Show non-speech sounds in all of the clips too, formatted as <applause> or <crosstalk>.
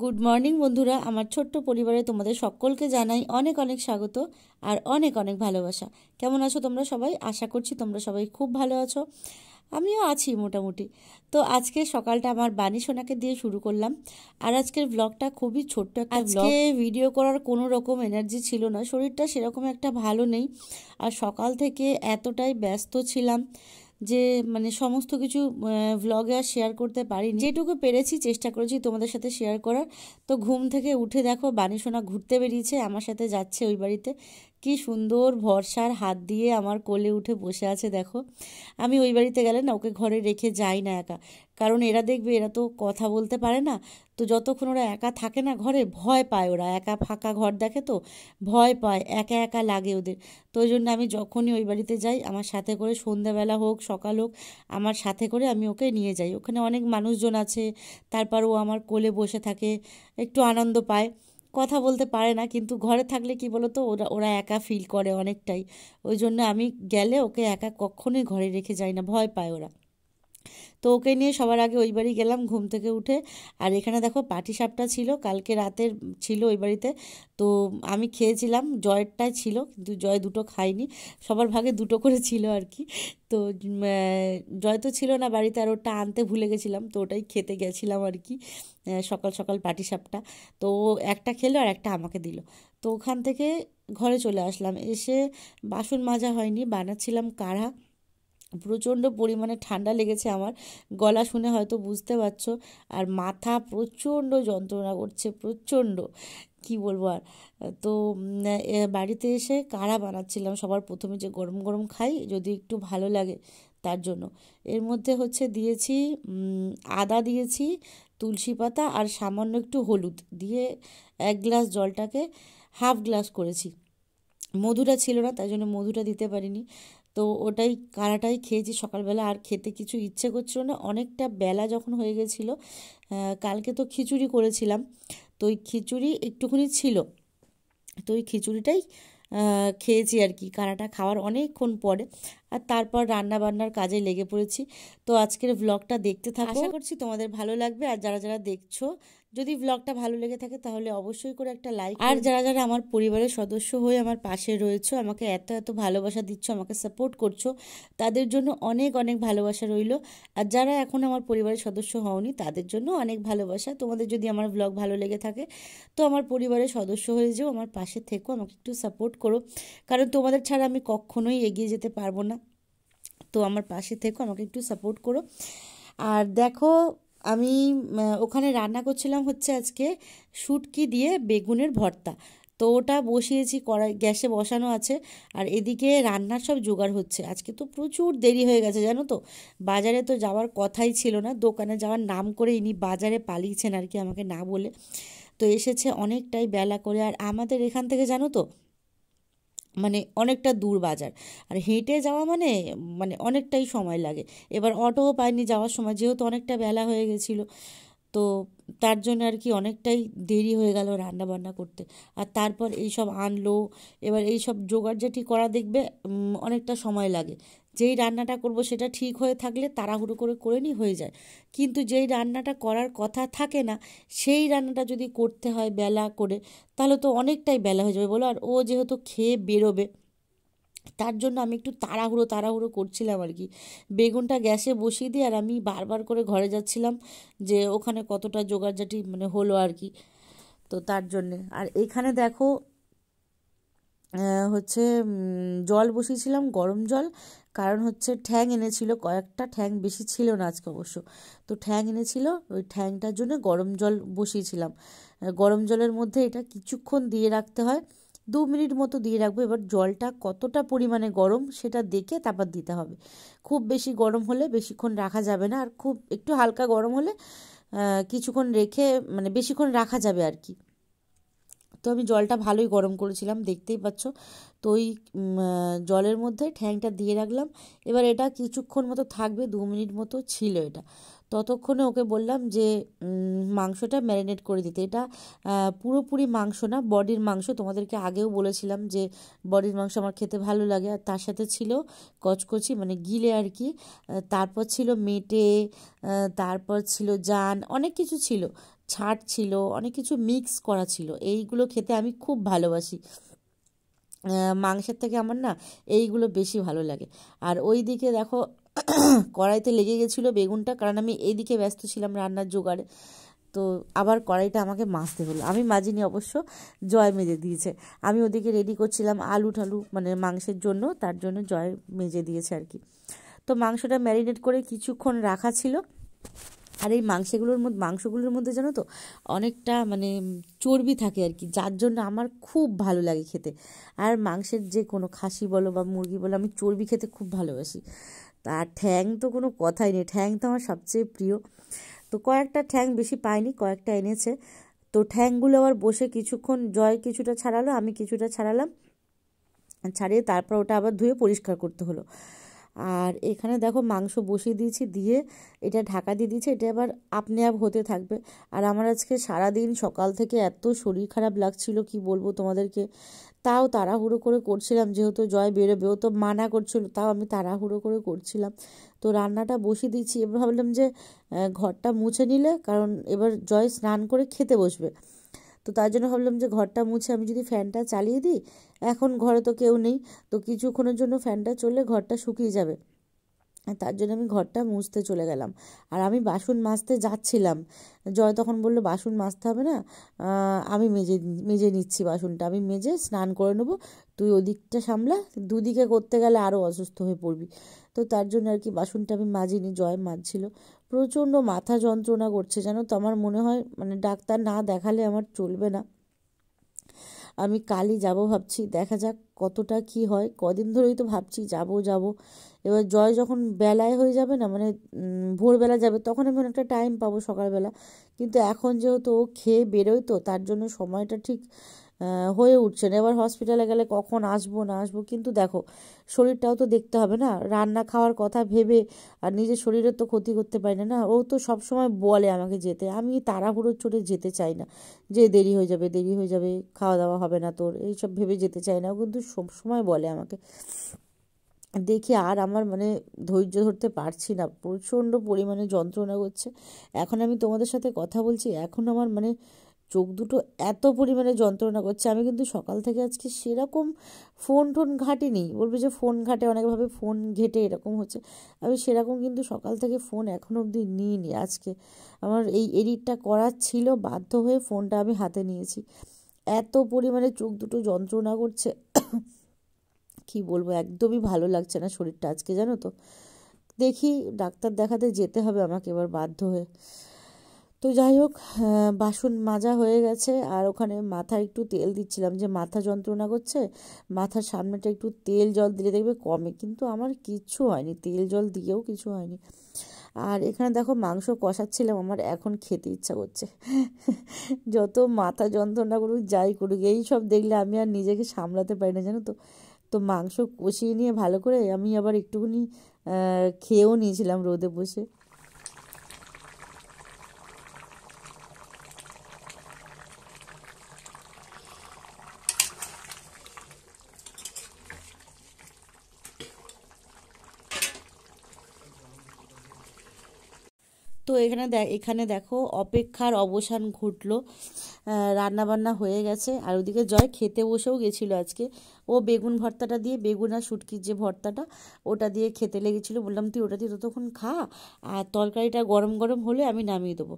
good morning বন্ধুরা আমার ছোট্ট পরিবারে তোমাদের সকলকে জানাই অনেক অনেক স্বাগত আর অনেক অনেক ভালোবাসা কেমন আছো তোমরা সবাই আশা করছি তোমরা সবাই খুব ভালো আছো আমিও আছি মোটামুটি তো আজকে সকালটা আমার বাণী সোনাকে দিয়ে শুরু করলাম আর আজকের ব্লগটা খুবই ছোট্ট একটা ব্লগ ভিডিও করার কোনো রকম এনার্জি ছিল না শরীরটা সেরকম একটা ভালো নেই আর সকাল থেকে এতটাই ব্যস্ত ছিলাম যে মানে সমস্ত কিছু ভ্লগে আর শেয়ার করতে পারিনি যেটুকু পেরেছি চেষ্টা করেছি তোমাদের সাথে শেয়ার করার তো ঘুম থেকে উঠে দেখো সোনা ঘুরতে বেরিয়েছে আমার সাথে যাচ্ছে ওই বাড়িতে কি সুন্দর ভরসার হাত দিয়ে আমার কোলে উঠে বসে আছে দেখো আমি ওই বাড়িতে গেলে না ওকে ঘরে রেখে যাই না একা কারণ এরা দেখবে এরা তো কথা বলতে পারে না তো যতক্ষণ ওরা একা থাকে না ঘরে ভয় পায় ওরা একা ফাঁকা ঘর দেখে তো ভয় পায় একা একা লাগে ওদের তো ওই জন্য আমি যখনই ওই বাড়িতে যাই আমার সাথে করে সন্ধ্যাবেলা হোক সকাল হোক আমার সাথে করে আমি ওকে নিয়ে যাই ওখানে অনেক মানুষজন আছে তারপর ও আমার কোলে বসে থাকে একটু আনন্দ পায় কথা বলতে পারে না কিন্তু ঘরে থাকলে কি তো ওরা ওরা একা ফিল করে অনেকটাই ওই জন্য আমি গেলে ওকে একা কখনোই ঘরে রেখে যাই না ভয় পায় ওরা তো ওকে নিয়ে সবার আগে ওই বাড়ি গেলাম ঘুম থেকে উঠে আর এখানে দেখো পাটি সাপটা ছিল কালকে রাতের ছিল ওই বাড়িতে তো আমি খেয়েছিলাম জয়েরটাই ছিল কিন্তু জয় দুটো খাইনি সবার ভাগে দুটো করে ছিল আর কি তো জয় তো ছিল না বাড়িতে আর ওটা আনতে ভুলে গেছিলাম তো ওটাই খেতে গেছিলাম আর কি সকাল সকাল পাটি সাপটা তো ও একটা খেলো আর একটা আমাকে দিল তো ওখান থেকে ঘরে চলে আসলাম এসে বাসন মাজা হয়নি বানাচ্ছিলাম কাড়া প্রচণ্ড পরিমাণে ঠান্ডা লেগেছে আমার গলা শুনে হয়তো বুঝতে পারছো আর মাথা প্রচণ্ড যন্ত্রণা করছে প্রচণ্ড কি বলবো আর তো বাড়িতে এসে কাড়া বানাচ্ছিলাম সবার প্রথমে যে গরম গরম খাই যদি একটু ভালো লাগে তার জন্য এর মধ্যে হচ্ছে দিয়েছি আদা দিয়েছি তুলসী পাতা আর সামান্য একটু হলুদ দিয়ে এক গ্লাস জলটাকে হাফ গ্লাস করেছি মধুটা ছিল না তাই জন্য মধুটা দিতে পারিনি তো ওটাই কাড়াটাই খেয়েছি সকালবেলা আর খেতে কিছু ইচ্ছে করছিল না অনেকটা বেলা যখন হয়ে গেছিল কালকে তো খিচুড়ি করেছিলাম তো ওই খিচুড়ি একটুখানি ছিল তো ওই খিচুড়িটাই খেয়েছি আর কি কাড়াটা খাওয়ার অনেকক্ষণ পরে আর তারপর রান্না বান্নার কাজে লেগে পড়েছি তো আজকের ব্লগটা দেখতে থাকো আশা করছি তোমাদের ভালো লাগবে আর যারা যারা দেখছো যদি ব্লগটা ভালো লেগে থাকে তাহলে অবশ্যই করে একটা লাইক আর যারা যারা আমার পরিবারের সদস্য হয়ে আমার পাশে রয়েছে আমাকে এত এত ভালোবাসা দিচ্ছ আমাকে সাপোর্ট করছো তাদের জন্য অনেক অনেক ভালোবাসা রইল আর যারা এখন আমার পরিবারের সদস্য হওনি তাদের জন্য অনেক ভালোবাসা তোমাদের যদি আমার ব্লগ ভালো লেগে থাকে তো আমার পরিবারের সদস্য হয়ে যেও আমার পাশে থেকো আমাকে একটু সাপোর্ট করো কারণ তোমাদের ছাড়া আমি কখনোই এগিয়ে যেতে পারবো না তো আমার পাশে থেকো আমাকে একটু সাপোর্ট করো আর দেখো আমি ওখানে রান্না করছিলাম হচ্ছে আজকে শুটকি দিয়ে বেগুনের ভর্তা তো ওটা বসিয়েছি কড়াই গ্যাসে বসানো আছে আর এদিকে রান্নার সব জোগাড় হচ্ছে আজকে তো প্রচুর দেরি হয়ে গেছে জানো তো বাজারে তো যাওয়ার কথাই ছিল না দোকানে যাওয়ার নাম করে ইনি বাজারে পালিয়েছেন আর কি আমাকে না বলে তো এসেছে অনেকটাই বেলা করে আর আমাদের এখান থেকে জানো তো মানে অনেকটা দূর বাজার আর হেঁটে যাওয়া মানে মানে অনেকটাই সময় লাগে এবার অটোও পায়নি যাওয়ার সময় যেহেতু অনেকটা বেলা হয়ে গেছিলো তো তার জন্য আর কি অনেকটাই দেরি হয়ে গেল রান্না বান্না করতে আর তারপর এই সব আনলো এবার এই সব জোগাড়জাটি করা দেখবে অনেকটা সময় লাগে যেই রান্নাটা করব সেটা ঠিক হয়ে থাকলে তাড়াহুড়ো করে করে নি হয়ে যায় কিন্তু যেই রান্নাটা করার কথা থাকে না সেই রান্নাটা যদি করতে হয় বেলা করে তাহলে তো অনেকটাই বেলা হয়ে যাবে বলো আর ও যেহেতু খেয়ে বেরোবে তার জন্য আমি একটু তাড়াহুড়ো তাড়াহুড়ো করছিলাম আর কি বেগুনটা গ্যাসে বসিয়ে দিয়ে আর আমি বারবার করে ঘরে যাচ্ছিলাম যে ওখানে কতটা জোগাড়জাটি মানে হলো আর কি তো তার জন্যে আর এখানে দেখো হচ্ছে জল বসিয়েছিলাম গরম জল কারণ হচ্ছে ঠ্যাং এনেছিল কয়েকটা ঠ্যাং বেশি ছিল না আজকে অবশ্য তো ঠ্যাং এনেছিল ওই ঠ্যাংটার জন্য গরম জল বসিয়েছিলাম গরম জলের মধ্যে এটা কিছুক্ষণ দিয়ে রাখতে হয় দু মিনিট মতো দিয়ে রাখবো এবার জলটা কতটা পরিমাণে গরম সেটা দেখে তারপর দিতে হবে খুব বেশি গরম হলে বেশিক্ষণ রাখা যাবে না আর খুব একটু হালকা গরম হলে কিছুক্ষণ রেখে মানে বেশিক্ষণ রাখা যাবে আর কি তো আমি জলটা ভালোই গরম করেছিলাম দেখতেই পাচ্ছ তো ওই জলের মধ্যে ঠ্যাংটা দিয়ে রাখলাম এবার এটা কিছুক্ষণ মতো থাকবে দু মিনিট মতো ছিল এটা ততক্ষণে ওকে বললাম যে মাংসটা ম্যারিনেট করে দিতে এটা পুরোপুরি মাংস না বডির মাংস তোমাদেরকে আগেও বলেছিলাম যে বডির মাংস আমার খেতে ভালো লাগে আর তার সাথে ছিল কচকচি মানে গিলে আর কি তারপর ছিল মেটে তারপর ছিল জান অনেক কিছু ছিল ছাট ছিল অনেক কিছু মিক্স করা ছিল এইগুলো খেতে আমি খুব ভালোবাসি মাংসের থেকে আমার না এইগুলো বেশি ভালো লাগে আর ওই দিকে দেখো <coughs> কড়াইতে লেগে গেছিলো বেগুনটা কারণ আমি এইদিকে ব্যস্ত ছিলাম রান্নার জোগাড়ে তো আবার কড়াইটা আমাকে মাজতে হলো আমি মাজিনি অবশ্য জয় মেজে দিয়েছে আমি ওদিকে রেডি করছিলাম আলু ঠালু মানে মাংসের জন্য তার জন্য জয় মেজে দিয়েছে আর কি তো মাংসটা ম্যারিনেট করে কিছুক্ষণ রাখা ছিল আর এই মাংসগুলোর মধ্যে মাংসগুলোর মধ্যে জানো তো অনেকটা মানে চর্বি থাকে আর কি যার জন্য আমার খুব ভালো লাগে খেতে আর মাংসের যে কোনো খাসি বলো বা মুরগি বলো আমি চর্বি খেতে খুব ভালোবাসি আর ঠ্যাং তো কোনো কথাই নেই ঠ্যাং তো আমার সবচেয়ে প্রিয় তো কয়েকটা ঠ্যাং বেশি পাইনি কয়েকটা এনেছে তো ঠ্যাংগুলো আবার বসে কিছুক্ষণ জয় কিছুটা ছাড়ালো আমি কিছুটা ছাড়ালাম ছাড়িয়ে তারপর ওটা আবার ধুয়ে পরিষ্কার করতে হলো আর এখানে দেখো মাংস বসিয়ে দিয়েছি দিয়ে এটা ঢাকা দিয়ে দিয়েছি এটা আবার আপনি আপ হতে থাকবে আর আমার আজকে সারা দিন সকাল থেকে এত শরীর খারাপ লাগছিল কি বলবো তোমাদেরকে তাও তাড়াহুড়ো করে করছিলাম যেহেতু জয় বেরোবেও তো মানা করছিল তাও আমি তাড়াহুড়ো করে করছিলাম তো রান্নাটা বসিয়ে দিয়েছি এবার ভাবলাম যে ঘরটা মুছে নিলে কারণ এবার জয় স্নান করে খেতে বসবে তো তার জন্য ভাবলাম যে ঘরটা মুছে আমি যদি ফ্যানটা চালিয়ে দিই এখন ঘরে তো কেউ নেই তো কিছুক্ষণের জন্য ফ্যানটা চললে ঘরটা শুকিয়ে যাবে তার জন্য আমি ঘরটা মুছতে চলে গেলাম আর আমি বাসন মাজতে যাচ্ছিলাম জয় তখন বলল বাসন মাজতে হবে না আমি মেজে মেজে নিচ্ছি বাসনটা আমি মেজে স্নান করে নেবো তুই ওদিকটা সামলা দুদিকে করতে গেলে আরও অসুস্থ হয়ে পড়বি তো তার জন্য আর কি বাসনটা আমি মাজিনি জয় মাজছিল প্রচণ্ড মাথা যন্ত্রণা করছে যেন তো আমার মনে হয় মানে ডাক্তার না দেখালে আমার চলবে না আমি কালই যাব ভাবছি দেখা যাক কতটা কি হয় কদিন ধরেই তো ভাবছি যাব যাব এবার জয় যখন বেলায় হয়ে যাবে না মানে ভোরবেলা যাবে তখন আমি অনেকটা টাইম পাবো সকালবেলা কিন্তু এখন যেহেতু ও খেয়ে বেরোয় তো তার জন্য সময়টা ঠিক হয়ে উঠছে না এবার হসপিটালে গেলে কখন আসবো না আসবো কিন্তু দেখো শরীরটাও তো দেখতে হবে না রান্না খাওয়ার কথা ভেবে আর নিজের শরীরের তো ক্ষতি করতে পারি না না ও তো সব সময় বলে আমাকে যেতে আমি তাড়াহুড়ো চড়ে যেতে চাই না যে দেরি হয়ে যাবে দেরি হয়ে যাবে খাওয়া দাওয়া হবে না তোর এইসব ভেবে যেতে চাই না ও কিন্তু সব সময় বলে আমাকে দেখি আর আমার মানে ধৈর্য ধরতে পারছি না প্রচণ্ড পরিমাণে যন্ত্রণা করছে এখন আমি তোমাদের সাথে কথা বলছি এখন আমার মানে চোখ দুটো এত পরিমাণে যন্ত্রণা করছে আমি কিন্তু সকাল থেকে আজকে সেরকম ফোন টোন ঘাটিনি বলবে যে ফোন ঘাটে অনেকভাবে ফোন ঘেটে এরকম হচ্ছে আমি সেরকম কিন্তু সকাল থেকে ফোন এখনও অবধি নিইনি আজকে আমার এই এডিটটা করার ছিল বাধ্য হয়ে ফোনটা আমি হাতে নিয়েছি এত পরিমাণে চোখ দুটো যন্ত্রণা করছে কি বলবো একদমই ভালো লাগছে না শরীরটা আজকে জানো তো দেখি ডাক্তার দেখাতে যেতে হবে আমাকে এবার বাধ্য হয়ে তো যাই হোক হ্যাঁ, বাসন মাজা হয়ে গেছে আর ওখানে মাথায় একটু তেল দিচ্ছিলাম যে মাথা যন্ত্রণা করছে মাথার সামনেটা একটু তেল জল দিলে দেখবে কমে কিন্তু আমার কিচ্ছু হয়নি তেল জল দিয়েও কিছু হয়নি আর এখানে দেখো মাংস কষাচ্ছিলাম আমার এখন খেতে ইচ্ছা করছে যত মাথা যন্ত্রণা করুক যাই করুক এই সব দেখলে আমি আর নিজেকে সামলাতে পারি না জানো তো তো মাংস কষিয়ে নিয়ে ভালো করে আমি আবার একটুখানি খেয়েও নিয়েছিলাম রোদে বসে এখানে এখানে দেখো অপেক্ষার অবসান ঘটলো রান্নাবান্না হয়ে গেছে আর ওদিকে জয় খেতে বসেও গেছিলো আজকে ও বেগুন ভর্তাটা দিয়ে বেগুন আর শুটকির যে ভর্তাটা ওটা দিয়ে খেতে লেগেছিলো বললাম তুই ওটা দিয়ে ততক্ষণ খা আর তরকারিটা গরম গরম হলে আমি নামিয়ে দেবো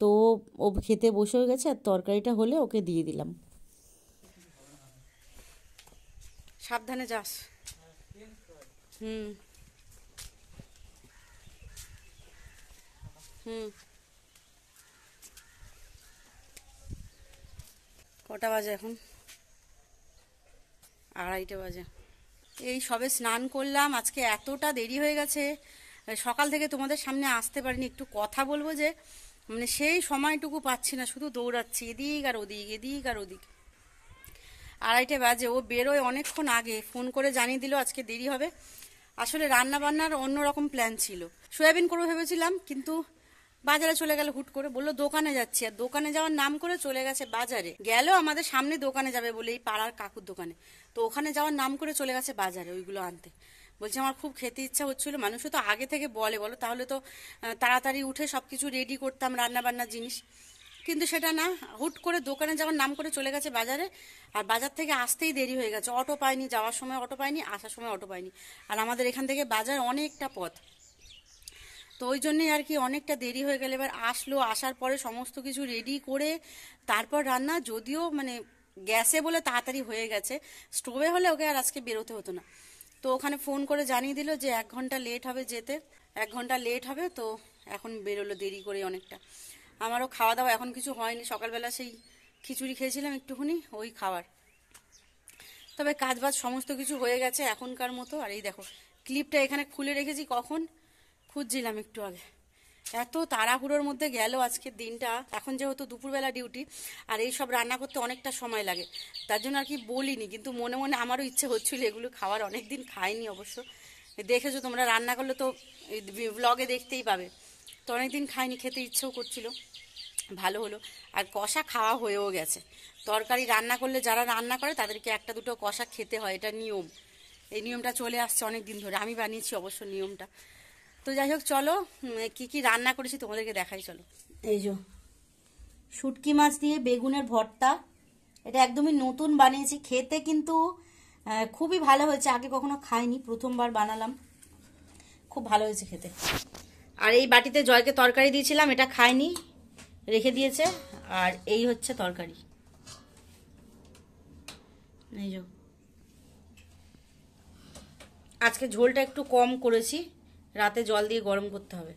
তো ও খেতে বসেও গেছে আর তরকারিটা হলে ওকে দিয়ে দিলাম সাবধানে যাস হুম হুম কটা বাজে এখন আড়াইটা বাজে এই সবে স্নান করলাম আজকে এতটা দেরি হয়ে গেছে সকাল থেকে তোমাদের সামনে আসতে পারিনি একটু কথা বলবো যে মানে সেই সময়টুকু পাচ্ছি না শুধু দৌড়াচ্ছি এদিক আর ওদিক এদিক আর ওদিক আড়াইটা বাজে ও বেরোয় অনেকক্ষণ আগে ফোন করে জানিয়ে দিল আজকে দেরি হবে আসলে রান্না বান্নার অন্যরকম প্ল্যান ছিল সয়াবিন করবো ভেবেছিলাম কিন্তু বাজারে চলে গেল হুট করে বললো দোকানে যাচ্ছি আর দোকানে যাওয়ার নাম করে চলে গেছে বাজারে গেল আমাদের সামনে দোকানে যাবে বলে এই পাড়ার কাকুর দোকানে তো ওখানে যাওয়ার নাম করে চলে গেছে বাজারে ওইগুলো আনতে বলছে আমার খুব খেতে ইচ্ছা হচ্ছিল মানুষও তো আগে থেকে বলে বলো তাহলে তো তাড়াতাড়ি উঠে সব কিছু রেডি করতাম রান্নাবান্নার জিনিস কিন্তু সেটা না হুট করে দোকানে যাওয়ার নাম করে চলে গেছে বাজারে আর বাজার থেকে আসতেই দেরি হয়ে গেছে অটো পায়নি যাওয়ার সময় অটো পায়নি আসার সময় অটো পায়নি আর আমাদের এখান থেকে বাজার অনেকটা পথ তো ওই জন্যই আর কি অনেকটা দেরি হয়ে গেলে এবার আসলো আসার পরে সমস্ত কিছু রেডি করে তারপর রান্না যদিও মানে গ্যাসে বলে তাড়াতাড়ি হয়ে গেছে স্টোভে হলে ওকে আর আজকে বেরোতে হতো না তো ওখানে ফোন করে জানিয়ে দিল যে এক ঘন্টা লেট হবে যেতে এক ঘন্টা লেট হবে তো এখন বেরোলো দেরি করে অনেকটা আমারও খাওয়া দাওয়া এখন কিছু হয়নি সকালবেলা সেই খিচুড়ি খেয়েছিলাম একটুখানি ওই খাবার তবে কাজবাজ সমস্ত কিছু হয়ে গেছে এখনকার মতো আর এই দেখো ক্লিপটা এখানে খুলে রেখেছি কখন খুঁজছিলাম একটু আগে এত তাড়াহুড়োর মধ্যে গেল আজকের দিনটা এখন যেহেতু দুপুরবেলা ডিউটি আর এই সব রান্না করতে অনেকটা সময় লাগে তার জন্য আর কি বলিনি কিন্তু মনে মনে আমারও ইচ্ছে হচ্ছিল এগুলো খাওয়ার অনেক দিন খাইনি অবশ্য দেখেছো তোমরা রান্না করলে তো ব্লগে দেখতেই পাবে তো অনেক দিন খাইনি খেতে ইচ্ছেও করছিল ভালো হলো আর কষা খাওয়া হয়েও গেছে তরকারি রান্না করলে যারা রান্না করে তাদেরকে একটা দুটো কষা খেতে হয় এটা নিয়ম এই নিয়মটা চলে আসছে অনেক দিন ধরে আমি বানিয়েছি অবশ্য নিয়মটা তো যাই হোক চলো কি কি রান্না করেছি তোমাদেরকে দেখাই চলো এই যো শুটকি মাছ দিয়ে বেগুনের ভর্তা এটা একদমই নতুন বানিয়েছি খেতে কিন্তু খুবই ভালো হয়েছে আগে কখনো খাইনি প্রথমবার বানালাম খুব ভালো হয়েছে খেতে আর এই বাটিতে জয়কে তরকারি দিয়েছিলাম এটা খায়নি রেখে দিয়েছে আর এই হচ্ছে তরকারি এই আজকে ঝোলটা একটু কম করেছি রাতে জল দিয়ে গরম করতে হবে